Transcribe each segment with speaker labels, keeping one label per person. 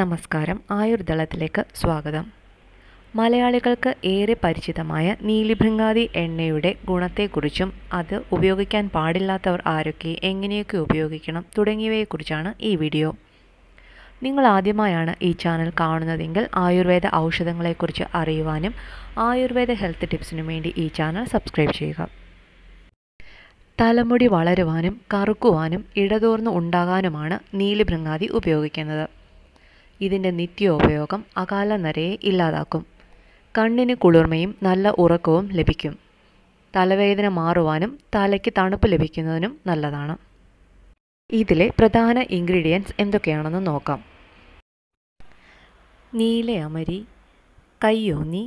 Speaker 1: നമസ്കാരം ആയുർദളത്തിലേക്ക് സ്വാഗതം മലയാളികൾക്ക് ഏറെ പരിചിതമായ നീലിഭൃങ്കാതി എണ്ണയുടെ ഗുണത്തെക്കുറിച്ചും അത് ഉപയോഗിക്കാൻ പാടില്ലാത്തവർ ആരൊക്കെ എങ്ങനെയൊക്കെ ഉപയോഗിക്കണം തുടങ്ങിയവയെക്കുറിച്ചാണ് ഈ വീഡിയോ നിങ്ങൾ ആദ്യമായാണ് ഈ ചാനൽ കാണുന്നതെങ്കിൽ ആയുർവേദ ഔഷധങ്ങളെക്കുറിച്ച് അറിയുവാനും ആയുർവേദ ഹെൽത്ത് ടിപ്സിനും വേണ്ടി ഈ ചാനൽ സബ്സ്ക്രൈബ് ചെയ്യുക തലമുടി വളരുവാനും കറുക്കുവാനും ഇടതോർന്ന് ഉണ്ടാകാനുമാണ് നീലിഭൃങ്കാതി ഉപയോഗിക്കുന്നത് ഇതിൻ്റെ നിത്യോപയോഗം അകാല നരയെ ഇല്ലാതാക്കും കണ്ണിന് കുളിർമയും നല്ല ഉറക്കവും ലഭിക്കും തലവേദന മാറുവാനും തലയ്ക്ക് തണുപ്പ് ലഭിക്കുന്നതിനും നല്ലതാണ് ഇതിലെ പ്രധാന ഇൻഗ്രീഡിയൻസ് എന്തൊക്കെയാണെന്ന് നോക്കാം നീലയമരി കയ്യോന്നി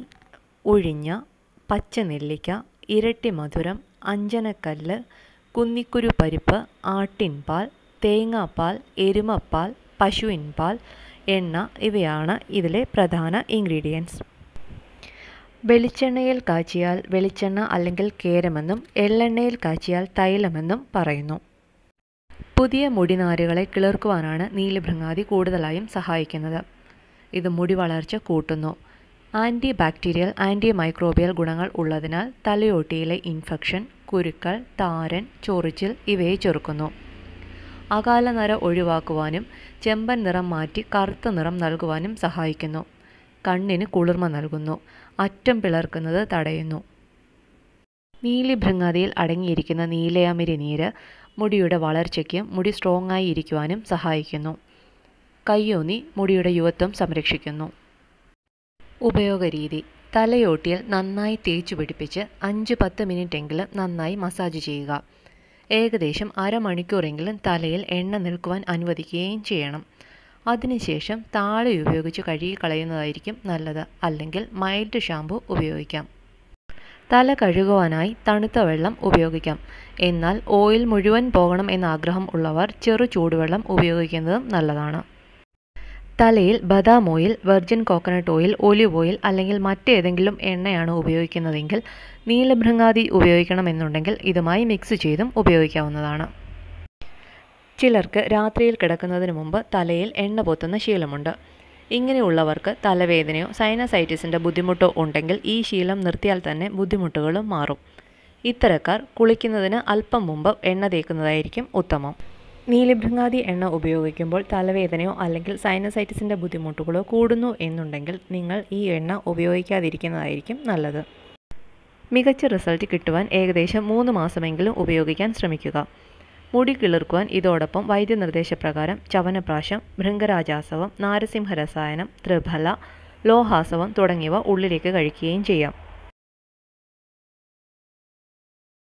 Speaker 1: ഉഴിഞ്ഞ പച്ചനെല്ലിക്ക ഇരട്ടി മധുരം അഞ്ചനക്കല്ല് കുന്നിക്കുരു പരിപ്പ് ആട്ടിൻപാൽ തേങ്ങാപ്പാൽ എരുമപ്പാൽ പശുവിൻപാൽ പാൽ എണ്ണ ഇവയാണ് ഇതിലെ പ്രധാന ഇൻഗ്രീഡിയൻസ് വെളിച്ചെണ്ണയിൽ കാച്ചിയാൽ വെളിച്ചെണ്ണ അല്ലെങ്കിൽ കേരമെന്നും എള്ളെണ്ണയിൽ കാച്ചിയാൽ തൈലമെന്നും പറയുന്നു പുതിയ മുടിനാരുകളെ കിളിർക്കുവാനാണ് നീലഭൃങ്ങാതി കൂടുതലായും സഹായിക്കുന്നത് ഇത് മുടി വളർച്ച കൂട്ടുന്നു ആൻറ്റി ബാക്ടീരിയൽ ആൻറ്റി മൈക്രോബിയൽ ഗുണങ്ങൾ ഉള്ളതിനാൽ തലയോട്ടിയിലെ ഇൻഫെക്ഷൻ കുരുക്കൾ താരൻ ചൊറിച്ചിൽ ഇവയെ ചെറുക്കുന്നു അകാല ഒഴിവാക്കുവാനും ചെമ്പൻ നിറം മാറ്റി കറുത്ത നിറം നൽകുവാനും സഹായിക്കുന്നു കണ്ണിന് കുളിർമ നൽകുന്നു അറ്റം പിളർക്കുന്നത് തടയുന്നു നീലിഭൃങ്ങാതിയിൽ അടങ്ങിയിരിക്കുന്ന നീലയാമിരി നീര് മുടിയുടെ വളർച്ചയ്ക്കും മുടി സ്ട്രോങ് ആയി ഇരിക്കുവാനും സഹായിക്കുന്നു കയ്യോന്നി മുടിയുടെ യുവത്വം സംരക്ഷിക്കുന്നു ഉപയോഗരീതി തലയോട്ടിയിൽ നന്നായി തേച്ചു പിടിപ്പിച്ച് അഞ്ച് പത്ത് മിനിറ്റെങ്കിലും നന്നായി മസാജ് ചെയ്യുക ഏകദേശം അരമണിക്കൂറെങ്കിലും തലയിൽ എണ്ണ നിൽക്കുവാൻ അനുവദിക്കുകയും ചെയ്യണം അതിനുശേഷം താളി ഉപയോഗിച്ച് കഴുകി കളയുന്നതായിരിക്കും നല്ലത് അല്ലെങ്കിൽ മൈൽഡ് ഷാംപൂ ഉപയോഗിക്കാം തല കഴുകുവാനായി തണുത്ത വെള്ളം ഉപയോഗിക്കാം എന്നാൽ ഓയിൽ മുഴുവൻ പോകണം എന്ന ആഗ്രഹം ഉള്ളവർ ചെറു ചൂടുവെള്ളം ഉപയോഗിക്കുന്നതും നല്ലതാണ് തലയിൽ ബദാം oil virgin coconut oil olive oil അല്ലെങ്കിൽ മറ്റേതെങ്കിലും എണ്ണയാണ് ഉപയോഗിക്കുന്നതെങ്കിൽ നീലഭൃങ്ങാതി ഉപയോഗിക്കണമെന്നുണ്ടെങ്കിൽ ഇതുമായി മിക്സ് ചെയ്തും ഉപയോഗിക്കാവുന്നതാണ് ചിലർക്ക് രാത്രിയിൽ കിടക്കുന്നതിന് മുമ്പ് തലയിൽ എണ്ണ പൊത്തുന്ന ശീലമുണ്ട് ഇങ്ങനെയുള്ളവർക്ക് തലവേദനയോ സൈനസൈറ്റിസിൻ്റെ ബുദ്ധിമുട്ടോ ഉണ്ടെങ്കിൽ ഈ ശീലം നിർത്തിയാൽ തന്നെ ബുദ്ധിമുട്ടുകളും മാറും ഇത്തരക്കാർ കുളിക്കുന്നതിന് അല്പം മുമ്പ് എണ്ണ തേക്കുന്നതായിരിക്കും ഉത്തമം നീലഭൃങ്ങാതി എണ്ണ ഉപയോഗിക്കുമ്പോൾ തലവേദനയോ അല്ലെങ്കിൽ സൈനസൈറ്റിസിൻ്റെ ബുദ്ധിമുട്ടുകളോ കൂടുന്നു എന്നുണ്ടെങ്കിൽ നിങ്ങൾ ഈ എണ്ണ ഉപയോഗിക്കാതിരിക്കുന്നതായിരിക്കും നല്ലത് മികച്ച റിസൾട്ട് കിട്ടുവാൻ ഏകദേശം മൂന്ന് മാസമെങ്കിലും ഉപയോഗിക്കാൻ ശ്രമിക്കുക മുടി കിളിർക്കുവാൻ ഇതോടൊപ്പം വൈദ്യനിർദ്ദേശപ്രകാരം ചവനപ്രാശം ഭൃംഗരാജാസവം നാരസിംഹരസായനം ത്രിഫല ലോഹാസവം തുടങ്ങിയവ ഉള്ളിലേക്ക് കഴിക്കുകയും ചെയ്യാം